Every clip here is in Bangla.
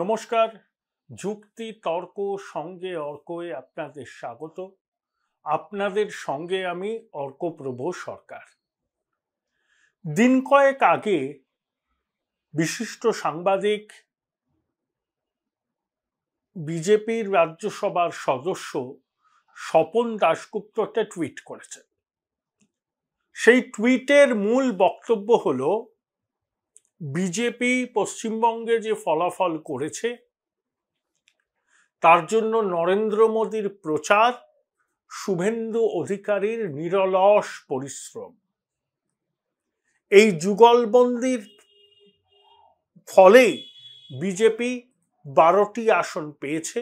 নমস্কার যুক্তি তর্ক সঙ্গে অর্কয়ে আপনাদের স্বাগত আপনাদের সঙ্গে আমি অর্কপ্রভ সরকার দিন কয়েক আগে বিশিষ্ট সাংবাদিক বিজেপির রাজ্যসভার সদস্য স্বপন দাশগুপ্ত একটা টুইট করেছেন সেই টুইটের মূল বক্তব্য হলো বিজেপি পশ্চিমবঙ্গে যে ফলাফল করেছে তার জন্য নরেন্দ্র মোদীর প্রচার শুভেন্দু অধিকারীর নিরলস পরিশ্রম এই যুগলবন্দির ফলে বিজেপি বারোটি আসন পেয়েছে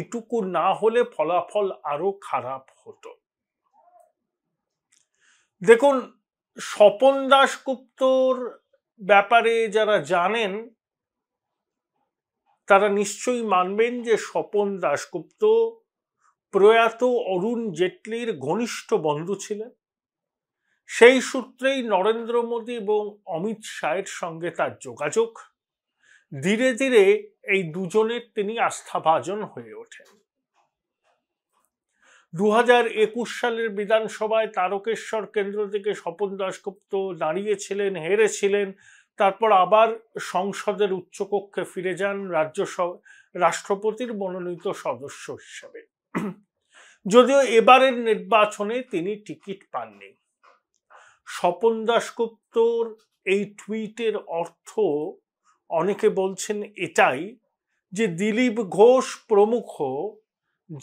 এটুকু না হলে ফলাফল আরো খারাপ হতো দেখুন স্বপন দাসগুপ্তর ব্যাপারে যারা জানেন তারা নিশ্চয়ই মানবেন যে স্বপন দাশগুপ্ত প্রয়াত অরুণ জেটলির ঘনিষ্ঠ বন্ধু ছিলেন সেই সূত্রেই নরেন্দ্র মোদী এবং অমিত শাহের সঙ্গে তার যোগাযোগ ধীরে ধীরে এই দুজনের তিনি আস্থাভাজন হয়ে ওঠেন দু সালের বিধানসভায় তারকেশ্বর কেন্দ্র থেকে স্বপন দাসগুপ্ত দাঁড়িয়েছিলেন হেরেছিলেন তারপর আবার সংসদের উচ্চকক্ষে ফিরে যান রাজ্য রাষ্ট্রপতির মনোনীত সদস্য হিসেবে যদিও এবারের নির্বাচনে তিনি টিকিট পাননি স্বপন দাসগুপ্তর এই টুইটের অর্থ অনেকে বলছেন এটাই যে দিলীপ ঘোষ প্রমুখ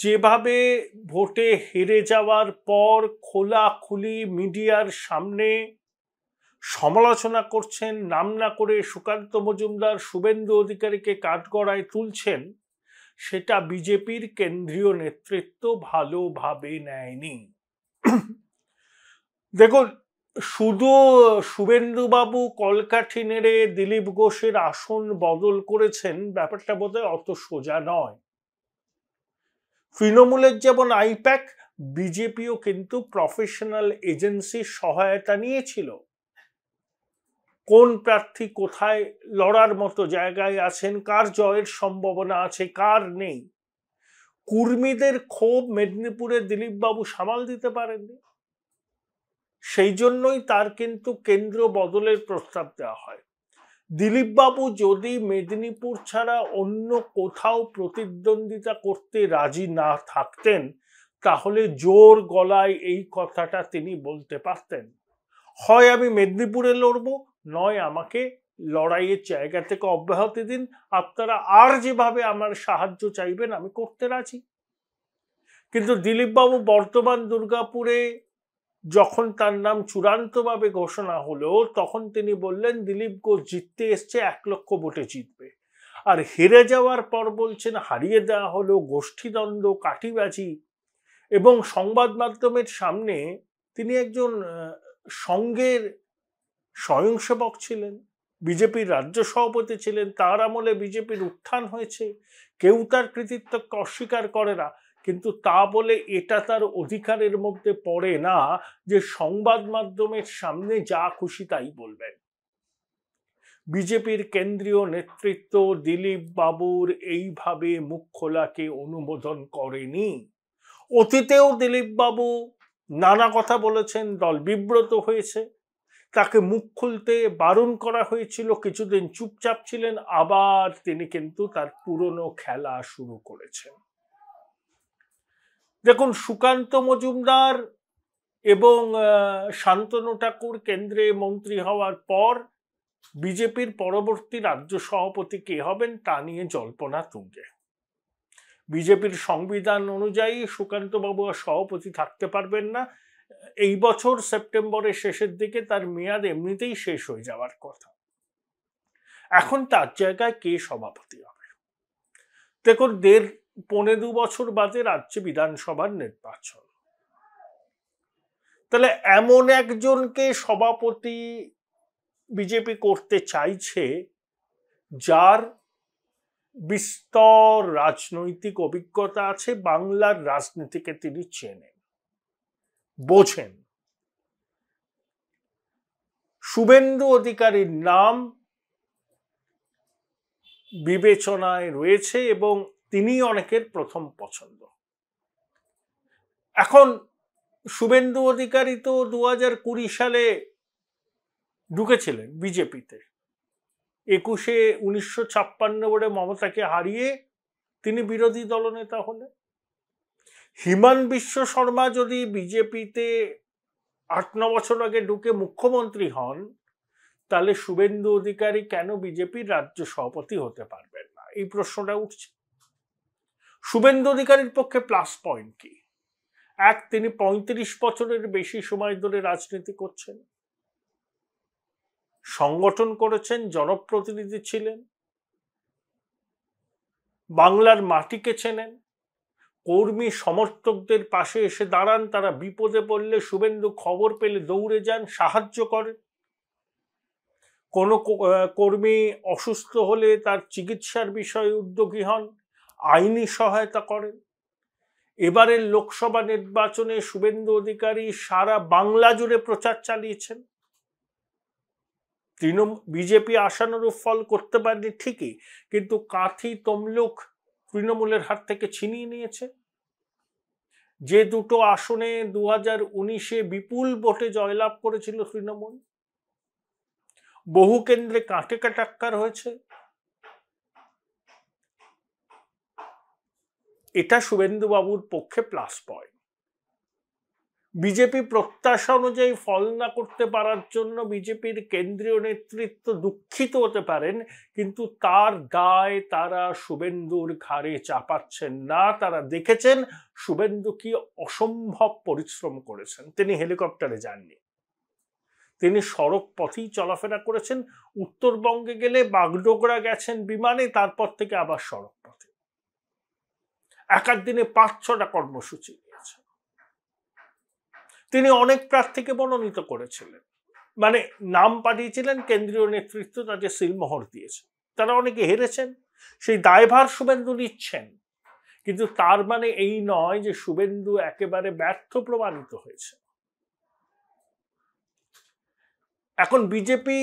যেভাবে ভোটে হেরে যাওয়ার পর খোলাখুলি মিডিয়ার সামনে সমালোচনা করছেন নাম না করে সুকান্ত মজুমদার শুভেন্দু অধিকারীকে কাঠগড়ায় তুলছেন সেটা বিজেপির কেন্দ্রীয় নেতৃত্ব ভালোভাবে নেয়নি দেখুন শুধু শুভেন্দুবাবু কলকাঠি নেড়ে দিলীপ ঘোষের আসন বদল করেছেন ব্যাপারটা বোধহয় অত সোজা নয় তৃণমূলের যেমন আইপ্যাক বিজেপিও কিন্তু প্রফেশনাল এজেন্সির সহায়তা নিয়েছিল কোন প্রার্থী কোথায় লড়ার মতো জায়গায় আছেন কার জয়ের সম্ভাবনা আছে কার নেই কুর্মীদের ক্ষোভ মেদিনীপুরে দিলীপবাবু সামাল দিতে পারেননি সেই জন্যই তার কিন্তু কেন্দ্র বদলের প্রস্তাব দেওয়া হয় দিলীপবাবু যদি মেদিনীপুর ছাড়া অন্য কোথাও প্রতিদ্বন্দ্বিতা করতে রাজি না থাকতেন তাহলে জোর গলায় এই কথাটা তিনি বলতে পারতেন হয় আমি মেদিনীপুরে লড়ব নয় আমাকে লড়াইয়ের জায়গা থেকে অব্যাহতি দিন আপনারা আর যেভাবে আমার সাহায্য চাইবেন আমি করতে রাজি কিন্তু দিলীপবাবু বর্তমান দুর্গাপুরে যখন তার নাম চূড়ান্তভাবে ঘোষণা হলো তখন তিনি বললেন দিলীপ ঘোষ জিততে এসছে এক লক্ষ ভোটে জিতবে আর হেরে যাওয়ার পর বলছেন হারিয়ে দেওয়া হলো গোষ্ঠীদ্বন্দ্ব কাঠিবাজি এবং সংবাদ মাধ্যমের সামনে তিনি একজন সঙ্গের স্বয়ংসেবক ছিলেন বিজেপির রাজ্য সভাপতি ছিলেন তার আমলে বিজেপির উত্থান হয়েছে কেউ তার কৃতিত্বকে অস্বীকার করে না কিন্তু তা বলে এটা তার অধিকারের মধ্যে পড়ে না যে সংবাদ মাধ্যমের সামনে যা খুশি তাই বলবেন বিজেপির কেন্দ্রীয় নেতৃত্ব দিলীপ বাবুর এইভাবে মুখ খোলাকে অনুমোদন করেনি অতীতেও দিলীপ বাবু নানা কথা বলেছেন দল বিব্রত হয়েছে তাকে মুখ খুলতে বারণ করা হয়েছিল কিছুদিন চুপচাপ ছিলেন আবার তিনি কিন্তু তার পুরনো খেলা শুরু করেছেন দেখুন সুকান্ত মজুমদার এবং শান্তনু ঠাকুর কেন্দ্রে মন্ত্রী হওয়ার পর বিজেপির পরবর্তী রাজ্য সভাপতি কে হবেন তা নিয়ে জল্পনা তুঙ্গে বিজেপির সংবিধান অনুযায়ী সুকান্তবাবু আর সভাপতি থাকতে পারবেন না এই বছর সেপ্টেম্বরের শেষের দিকে তার মেয়াদ এমনিতেই শেষ হয়ে যাওয়ার কথা এখন তার জায়গায় কে সভাপতি হবে দেখুন দেড় পনেরো বছর বাদে রাজ্যে বিধানসভার নির্বাচন তাহলে এমন একজনকে সভাপতি বিজেপি করতে চাইছে যার বিস্তর রাজনৈতিক অভিজ্ঞতা আছে বাংলার রাজনীতিকে তিনি চেনেন বোঝেন শুভেন্দু অধিকারীর নাম বিবেচনায় রয়েছে এবং তিনি অনেকের প্রথম পছন্দ এখন শুভেন্দু অধিকারী তো দু কুড়ি সালে ঢুকেছিলেন বিজেপিতে একুশে উনিশশো ছাপ্পান্ন বলে মমতাকে হারিয়ে তিনি বিরোধী দলনেতা হলেন হিমান বিশ্ব শর্মা যদি বিজেপিতে আট ন বছর আগে ঢুকে মুখ্যমন্ত্রী হন তাহলে শুভেন্দু অধিকারী কেন বিজেপির রাজ্য সভাপতি হতে পারবেন না এই প্রশ্নটা উঠছে শুভেন্দু অধিকারীর পক্ষে প্লাস পয়েন্ট কি এক তিনি পঁয়ত্রিশ বছরের বেশি সময় ধরে রাজনীতি করছেন সংগঠন করেছেন জনপ্রতিনিধি ছিলেন বাংলার মাটিকে চেনেন কর্মী সমর্থকদের পাশে এসে দাঁড়ান তারা বিপদে পড়লে শুভেন্দু খবর পেলে দৌড়ে যান সাহায্য করেন কোনো কর্মী অসুস্থ হলে তার চিকিৎসার বিষয়ে উদ্যোগী হন আইনি সহায়তা করেন এবারের লোকসভা নির্বাচনে শুভেন্দু অধিকারী সারা বাংলা জুড়ে প্রচার চালিয়েছেন তৃণমূল বিজেপি আশানুরূপ ফল করতে পারেনি ঠিকই কিন্তু কাঁথি তমলুক তৃণমূলের হাত থেকে ছিনিয়ে নিয়েছে যে দুটো আসনে দু হাজার উনিশে বিপুল ভোটে জয়লাভ করেছিল তৃণমূল বহু কেন্দ্রে কাঁটে কাটাক্কার হয়েছে এটা শুভেন্দুবাবুর পক্ষে প্লাস পয়েন্ট বিজেপি প্রত্যাশা অনুযায়ী ফল না করতে পারার জন্য বিজেপির কেন্দ্রীয় নেতৃত্ব দুঃখিত হতে পারেন কিন্তু তার দায় তারা শুভেন্দুর ঘাড়ে চাপাচ্ছেন না তারা দেখেছেন শুভেন্দু কি অসম্ভব পরিশ্রম করেছেন তিনি হেলিকপ্টারে যাননি তিনি সড়ক পথেই চলাফেরা করেছেন উত্তরবঙ্গে গেলে বাগডোগরা গেছেন বিমানে তারপর থেকে আবার সড়ক পথে এক দিনে পাঁচ ছটা কর্মসূচি নিয়েছে তিনি অনেক প্রার্থীকে মনোনীত করেছিলেন মানে নাম পাঠিয়েছিলেন কেন্দ্রীয় নেতৃত্ব তাকে সিলমোহর দিয়েছে তারা অনেকে হেরেছেন সেই দায়ভার শুভেন্দু নিচ্ছেন কিন্তু তার মানে এই নয় যে শুভেন্দু একেবারে ব্যর্থ প্রমাণিত হয়েছে এখন বিজেপি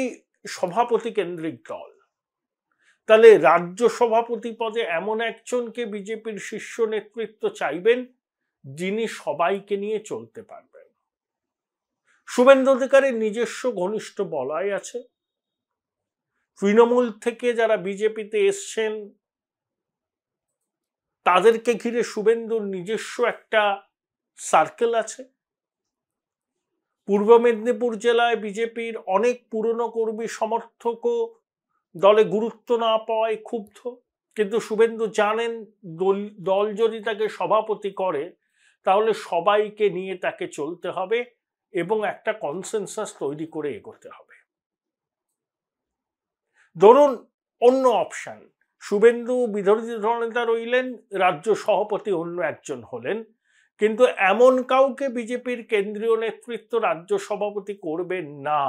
সভাপতি কেন্দ্রিক দল তাহলে রাজ্য সভাপতি পদে এমন একজনকে বিজেপির শীর্ষ নেতৃত্ব চাইবেন যিনি সবাইকে নিয়ে চলতে পারবেন শুভেন্দু অধিকারের নিজস্ব ঘনিষ্ঠ বলয় আছে তৃণমূল থেকে যারা বিজেপিতে এসছেন তাদেরকে ঘিরে শুভেন্দুর নিজস্ব একটা সার্কেল আছে পূর্ব মেদিনীপুর জেলায় বিজেপির অনেক পুরনো কর্মী সমর্থকও দলে গুরুত্ব না পাওয়ায় ক্ষুব্ধ কিন্তু শুভেন্দু জানেন দল যদি তাকে সভাপতি করে তাহলে সবাইকে নিয়ে তাকে চলতে হবে এবং একটা কনসেনসাস তৈরি করে এগোতে হবে ধরুন অন্য অপশান শুভেন্দু বিধর্জিত ধরনেতা রইলেন রাজ্য সভাপতি অন্য একজন হলেন কিন্তু এমন কাউকে বিজেপির কেন্দ্রীয় নেতৃত্ব রাজ্য সভাপতি করবে না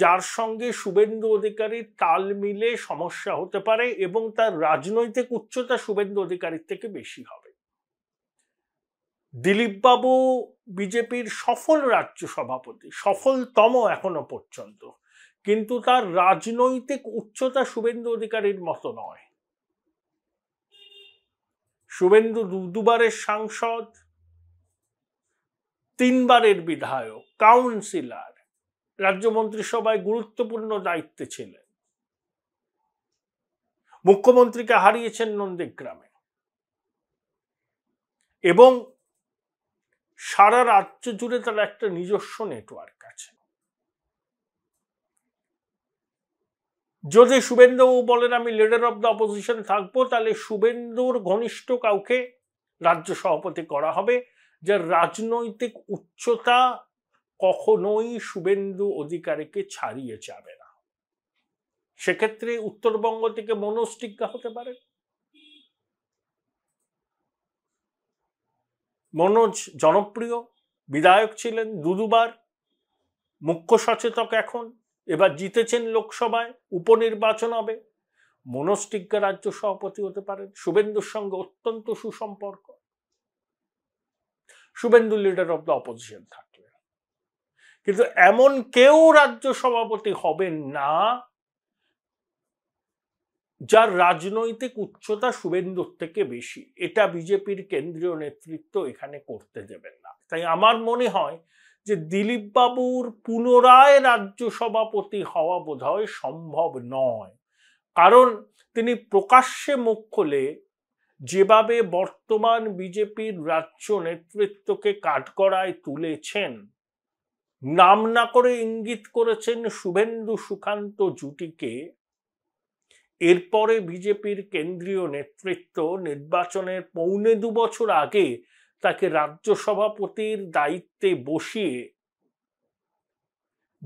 যার সঙ্গে শুভেন্দু অধিকারীর তাল মিলে সমস্যা হতে পারে এবং তার রাজনৈতিক উচ্চতা শুভেন্দু অধিকারীর থেকে বেশি হবে দিলীপবাবু বিজেপির সফল রাজ্য সভাপতি সফলতম এখনো পর্যন্ত কিন্তু তার রাজনৈতিক উচ্চতা শুভেন্দু অধিকারীর মতো নয় শুভেন্দু দুবারের সাংসদ তিনবারের বিধায়ক কাউন্সিলার রাজ্য মন্ত্রিসভায় গুরুত্বপূর্ণ দায়িত্বে ছিলেন মুখ্যমন্ত্রীকে হারিয়েছেন নন্দীগ্রামে এবং সারা রাজ্য জুড়ে তার একটা নিজস্ব নেটওয়ার্ক আছে যদি শুভেন্দুবাবু বলেন আমি লিডার অব দ্য অপোজিশন থাকবো তাহলে শুভেন্দুর ঘনিষ্ঠ কাউকে রাজ্য সভাপতি করা হবে যার রাজনৈতিক উচ্চতা কখনোই শুভেন্দু অধিকারীকে ছাড়িয়ে যাবে না সেক্ষেত্রে উত্তরবঙ্গ থেকে মনস্টিজ্ঞা হতে পারে মনোজ জনপ্রিয় বিধায়ক ছিলেন দুদুবার মুখ্য সচেতক এখন এবার জিতেছেন লোকসভায় উপনির্বাচন হবে মনস্টিজ্ঞা রাজ্য সভাপতি হতে পারেন শুভেন্দুর সঙ্গে অত্যন্ত সুসম্পর্ক Suvendu leader of the opposition থাকলে কিন্তু এমন কেউ রাজ্য সভাপতি হবেন না যার রাজনৈতিক উচ্চতা শুভেন্দুর থেকে বেশি এটা বিজেপির কেন্দ্রীয় নেতৃত্ব এখানে করতে দেবেন না তাই আমার মনে হয় যে দিলীপবাবুর পুনরায় রাজ্য সভাপতি হওয়া বোধহয় সম্ভব নয় কারণ তিনি প্রকাশ্যে মুখ খোলে যেভাবে বর্তমান বিজেপির রাজ্য নেতৃত্বকে কাঠগড়ায় তুলেছেন নাম না করে ইঙ্গিত করেছেন শুভেন্দু সুকান্ত জুটিকে এরপরে বিজেপির কেন্দ্রীয় নেতৃত্ব নির্বাচনের পৌনে দু বছর আগে তাকে রাজ্য সভাপতির দায়িত্বে বসিয়ে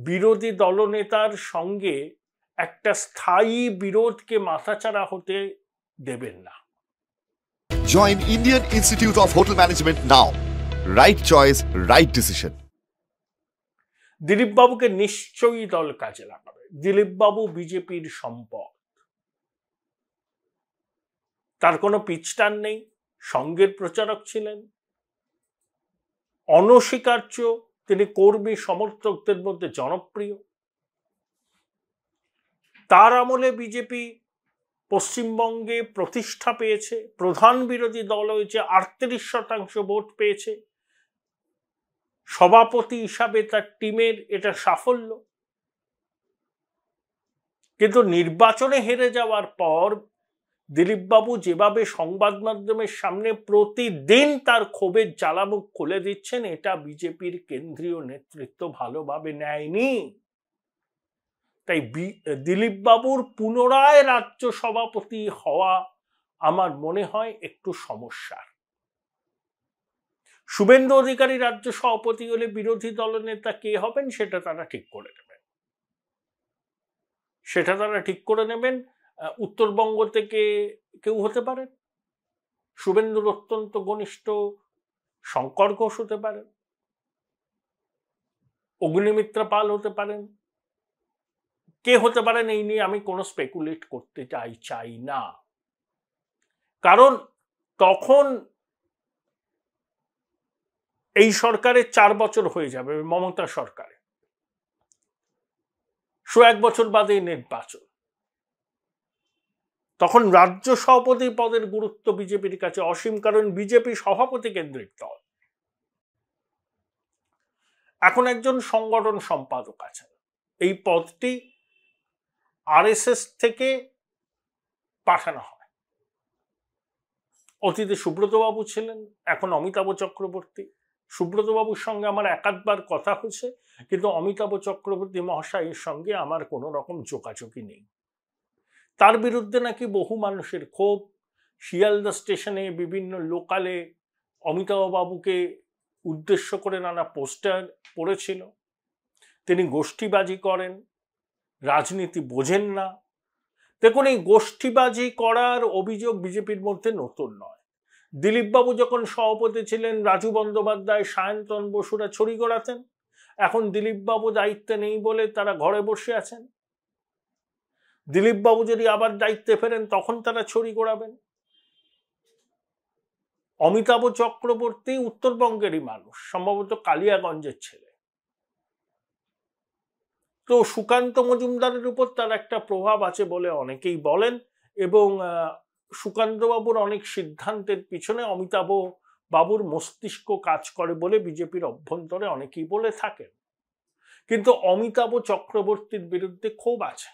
বিরোধী দলনেতার সঙ্গে একটা স্থায়ী বিরোধকে মাথাচাড়া হতে দেবেন না join Indian Institute of Hotel Management now right choice right decision দিলীপবাবুকে নিশ্চয়ই দল কাজে লাগাবে দিলীপবাবু বিজেপির সম্পদ তার কোনো পিচটান নেই সঙ্গের প্রচারক ছিলেন অনস্বীকার্য তিনি কর্মী সমর্থকদের মধ্যে জনপ্রিয় তার আমলে বিজেপি পশ্চিমবঙ্গে প্রতিষ্ঠা পেয়েছে প্রধান বিরোধী দল হয়েছে আটত্রিশ শতাংশ ভোট পেয়েছে সভাপতি হিসাবে তার টিমের এটা সাফল্য কিন্তু নির্বাচনে হেরে যাওয়ার পর দিলীপবাবু যেভাবে সংবাদ মাধ্যমের সামনে প্রতিদিন তার ক্ষোভের জ্বালামুখ খুলে দিচ্ছেন এটা বিজেপির কেন্দ্রীয় নেতৃত্ব ভালোভাবে নেয়নি তাই দিলীপবাবুর পুনরায় রাজ্য সভাপতি হওয়া আমার মনে হয় একটু সমস্যার শুভেন্দু অধিকারী রাজ্য সভাপতি হলে বিরোধী দলনেতা কে হবেন সেটা তারা ঠিক করে নেবেন সেটা তারা ঠিক করে নেবেন উত্তরবঙ্গ থেকে কেউ হতে পারেন শুভেন্দুর অত্যন্ত ঘনিষ্ঠ শঙ্কর ঘোষ হতে পারেন অগ্নিমিত্রা পাল হতে পারেন কে হতে পারেন এই নিয়ে আমি কোনো স্পেকুলেট করতে চাই চাই না কারণ তখন এই সরকারে চার বছর হয়ে যাবে মমতা সরকারে সো এক বছর বাদে নির্বাচন তখন রাজ্য সভাপতি পদের গুরুত্ব বিজেপির কাছে অসীম কারণ বিজেপি সভাপতি কেন্দ্রিক দল এখন একজন সংগঠন সম্পাদক আছেন এই পদটি আরএসএস থেকে পাঠানো হয় অতীতে সুব্রতবাবু ছিলেন এখন অমিতাভ চক্রবর্তী সুব্রতবাবুর সঙ্গে আমার একাধবার কথা হয়েছে কিন্তু অমিতাভ চক্রবর্তী মহাশয়ের সঙ্গে আমার কোনো রকম চোকাচোকি নেই তার বিরুদ্ধে নাকি বহু মানুষের ক্ষোভ শিয়ালদা স্টেশনে বিভিন্ন লোকালে অমিতাভবাবুকে উদ্দেশ্য করে নানা পোস্টার পড়েছিল তিনি গোষ্ঠীবাজি করেন রাজনীতি বোঝেন না দেখুন এই গোষ্ঠীবাজি করার অভিযোগ বিজেপির মধ্যে নতুন নয় দিলীপবাবু যখন সভাপতি ছিলেন রাজু বন্দ্যোপাধ্যায় সায়ন্তন বসুরা ছড়ি গড়াতেন এখন দিলীপবাবু দায়িত্বে নেই বলে তারা ঘরে বসে আছেন দিলীপবাবু যদি আবার দায়িত্বে ফেরেন তখন তারা ছড়ি গড়াবেন অমিতাভ চক্রবর্তী উত্তরবঙ্গেরই মানুষ সম্ভবত কালিয়াগঞ্জের ছেলে তো সুকান্ত মজুমদারের উপর তার একটা প্রভাব আছে বলে অনেকেই বলেন এবং সুকান্তবাবুর অনেক সিদ্ধান্তের পিছনে অমিতাভ বাবুর মস্তিষ্ক কাজ করে বলে বিজেপির অভ্যন্তরে অনেকেই বলে থাকেন কিন্তু অমিতাভ চক্রবর্তীর বিরুদ্ধে খুব আছে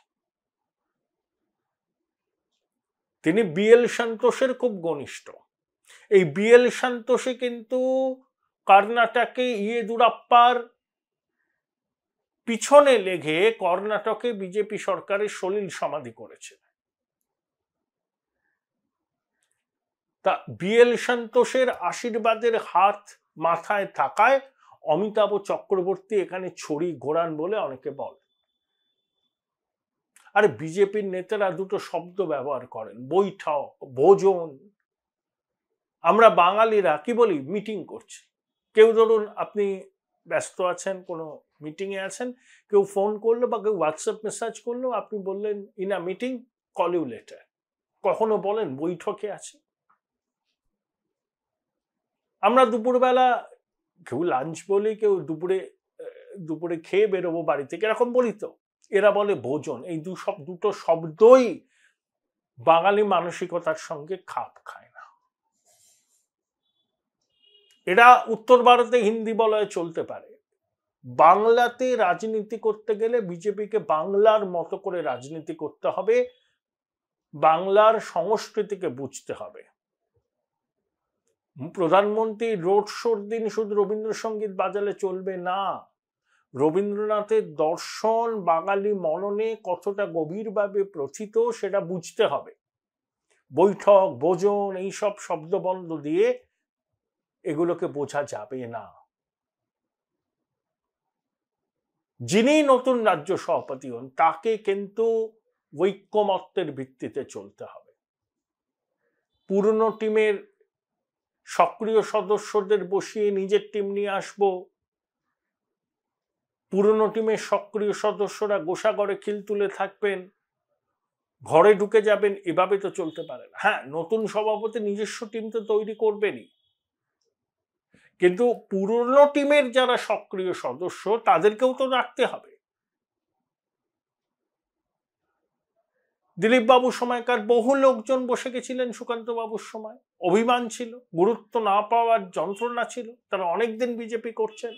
তিনি বিএল সন্তোষের খুব ঘনিষ্ঠ এই বিএল সন্তোষে কিন্তু কর্ণাটকে ইয়েদুরাপ্পার পিছনে লেগে কর্ণাটকে বিজেপি সরকারের সলিল সমাধি করেছে তা বিএল সন্তোষের আশীর্বাদের হাত মাথায় থাকায় অমিতাভ চক্রবর্তী এখানে ছড়ি ঘোরান বলে অনেকে বলে আর বিজেপির নেতারা দুটো শব্দ ব্যবহার করেন বৈঠক ভোজন আমরা বাঙালিরা কি বলি মিটিং করছি কেউ ধরুন আপনি ব্যস্ত আছেন কোনো মিটিংয়ে আছেন কেউ ফোন করলো বা কেউ হোয়াটসঅ্যাপ মেসেজ করলো আপনি বললেন in a meeting call you later কখনো বলেন বৈঠকে আছে আমরা দুপুরবেলা কেউ লাঞ্চ বলি কেউ দুপুরে দুপুরে খেয়ে বেরোবো বাড়ি থেকে এরকম বলি তো এরা বলে ভোজন এই দু সব দুটো শব্দই বাঙালি মানসিকতার সঙ্গে খাপ খায় না এরা উত্তর ভারতে হিন্দি বলয়ে চলতে পারে বাংলাতে রাজনীতি করতে গেলে বিজেপিকে বাংলার মতো করে রাজনীতি করতে হবে বাংলার সংস্কৃতিকে বুঝতে হবে প্রধানমন্ত্রী রোড শোর দিন শুধু রবীন্দ্রসঙ্গীত বাজালে চলবে না রবীন্দ্রনাথের দর্শন বাঙালি মননে কতটা গভীরভাবে প্রথিত সেটা বুঝতে হবে বৈঠক ভোজন এইসব শব্দবন্ধ দিয়ে এগুলোকে বোঝা যাবে না যিনি নতুন রাজ্য সভাপতি হন তাকে কিন্তু ঐক্যমত্যের ভিত্তিতে চলতে হবে পুরনো টিমের সক্রিয় সদস্যদের বসিয়ে নিজের টিম নিয়ে আসব পুরনো টিমের সক্রিয় সদস্যরা গোসাগরে খিল তুলে থাকবেন ঘরে ঢুকে যাবেন এভাবে তো চলতে পারে না হ্যাঁ নতুন সভাপতি নিজস্ব টিম তো তৈরি করবেনই কিন্তু পুরনো টিমের যারা সক্রিয় সদস্য তাদেরকেও তো রাখতে হবে দিলীপবাবুর সময়কার বহু লোকজন বসে গেছিলেন সুকান্তবাবুর সময় অভিমান ছিল গুরুত্ব না পাওয়ার যন্ত্রণা ছিল তারা অনেকদিন বিজেপি করছেন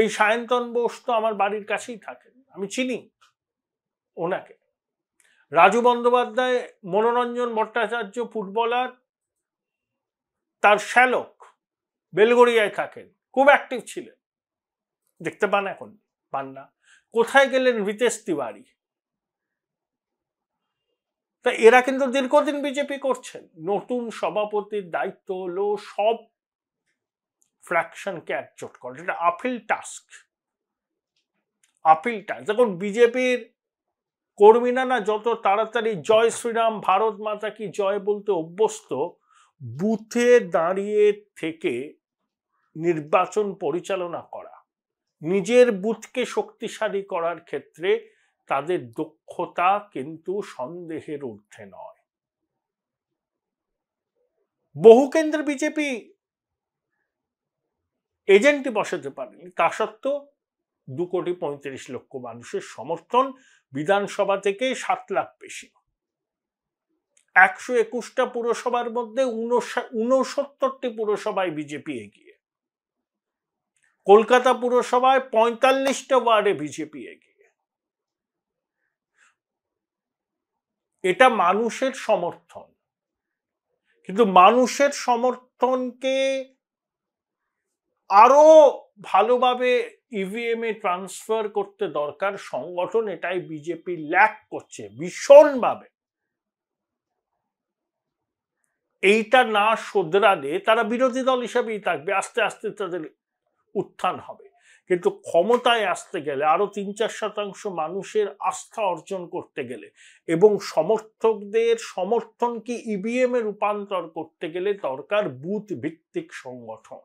এই সায়ন্তন বোস তো আমার বাড়ির কাছেই থাকেন আমি চিনি ওনাকে রাজু বন্দ্যোপাধ্যায় মনোরঞ্জন ভট্টাচার্য ফুটবলার তার শ্যালক বেলগড়িয়ায় থাকেন খুব অ্যাক্টিভ ছিলেন দেখতে পান এখন পান না কোথায় গেলেন রিতেশ তিওয়ারি তা এরা কিন্তু দীর্ঘদিন বিজেপি করছেন নতুন সভাপতির দায়িত্ব হলো সব ফ্র্যাকশনকে একজোট করা এটা আপিল টাস্ক আপিল টাস্ক দেখুন বিজেপির কর্মীরা না যত তাড়াতাড়ি জয় শ্রীরাম ভারত মাতা কি জয় বলতে অভ্যস্ত বুথে দাঁড়িয়ে থেকে নির্বাচন পরিচালনা করা নিজের বুথকে শক্তিশালী করার ক্ষেত্রে তাদের দক্ষতা কিন্তু সন্দেহের ঊর্ধ্বে নয় বহু কেন্দ্র বিজেপি এজেন্ট বসাতে পারেনি তা সত্ত্বেও দু কোটি পঁয়ত্রিশ লক্ষ মানুষের সমর্থন বিধানসভা থেকে সাত লাখ বেশি একশো একুশটা পুরসভার মধ্যে উনসত্তরটি পুরসভায় বিজেপি এগিয়ে কলকাতা পুরসভায় পঁয়তাল্লিশটা ওয়ার্ডে বিজেপি এগিয়ে এটা মানুষের সমর্থন কিন্তু মানুষের সমর্থনকে আরো ভালোভাবে ইভিএম e এ ট্রান্সফার করতে দরকার সংগঠন এটাই বিজেপি ল্যাক করছে ভীষণভাবে এইটা না শোধরালে তারা বিরোধী দল হিসাবেই থাকবে আস্তে আস্তে তাদের উত্থান হবে কিন্তু ক্ষমতায় আসতে গেলে আরও তিন চার শতাংশ মানুষের আস্থা অর্জন করতে গেলে এবং সমর্থকদের সমর্থনকে ইভিএমে e রূপান্তর করতে গেলে দরকার বুথ ভিত্তিক সংগঠন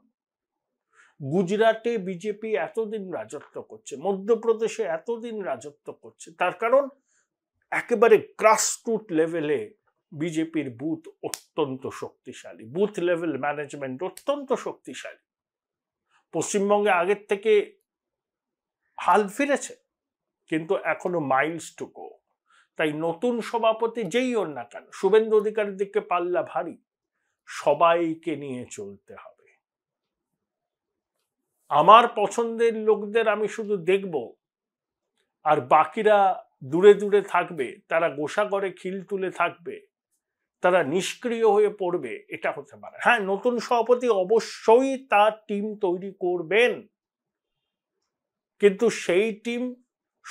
গুজরাটে বিজেপি এতদিন রাজত্ব করছে মধ্যপ্রদেশে এতদিন রাজত্ব করছে তার কারণ একেবারে গ্রাসরুট লেভেলে বিজেপির বুথ অত্যন্ত শক্তিশালী বুথ লেভেল ম্যানেজমেন্ট অত্যন্ত শক্তিশালী পশ্চিমবঙ্গে আগের থেকে হাল ফিরেছে কিন্তু এখনো মাইলস টু গো তাই নতুন সভাপতি যেই ওর না কেন শুভেন্দু অধিকারীর দিকে পাল্লা ভারী সবাইকে নিয়ে চলতে হবে আমার পছন্দের লোকদের আমি শুধু দেখব আর বাকিরা দূরে দূরে থাকবে তারা গোসাগরে খিল তুলে থাকবে তারা নিষ্ক্রিয় হয়ে পড়বে এটা হতে পারে হ্যাঁ নতুন সভাপতি অবশ্যই তার টিম তৈরি করবেন কিন্তু সেই টিম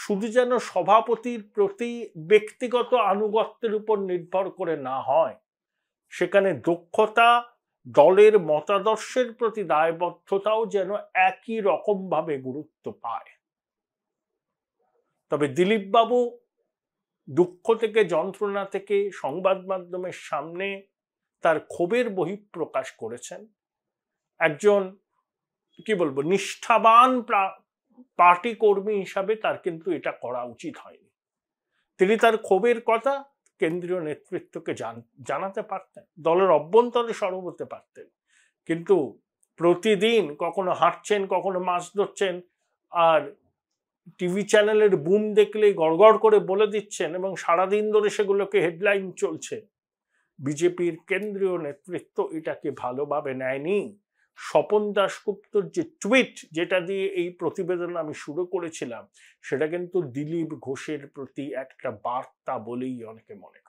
শুধু যেন সভাপতির প্রতি ব্যক্তিগত আনুগত্যের উপর নির্ভর করে না হয় সেখানে দক্ষতা দলের মতাদর্শের প্রতি দায়বদ্ধতাও যেন একই রকমভাবে গুরুত্ব পায় তবে দিলীপবাবু দুঃখ থেকে যন্ত্রণা থেকে সংবাদ মাধ্যমের সামনে তার ক্ষোভের বহিঃপ্রকাশ করেছেন একজন কি বলবো নিষ্ঠাবান পার্টি কর্মী হিসাবে তার কিন্তু এটা করা উচিত হয়নি তিনি তার ক্ষোভের কথা কেন্দ্রীয় নেতৃত্বকে জানাতে পারতেন দলের অভ্যন্তরে সরব হতে পারতেন কিন্তু প্রতিদিন কখনো হাঁটছেন কখনো মাছ ধরছেন আর টিভি চ্যানেলের বুম দেখলেই গড়গড় করে বলে দিচ্ছেন এবং সারাদিন ধরে সেগুলোকে হেডলাইন চলছে বিজেপির কেন্দ্রীয় নেতৃত্ব এটাকে ভালোভাবে নেয়নি স্বপন দাশগুপ্তর যে টুইট যেটা দিয়ে এই প্রতিবেদন আমি শুরু করেছিলাম সেটা কিন্তু দিলীপ ঘোষের প্রতি একটা বার্তা বলেই অনেকে মনে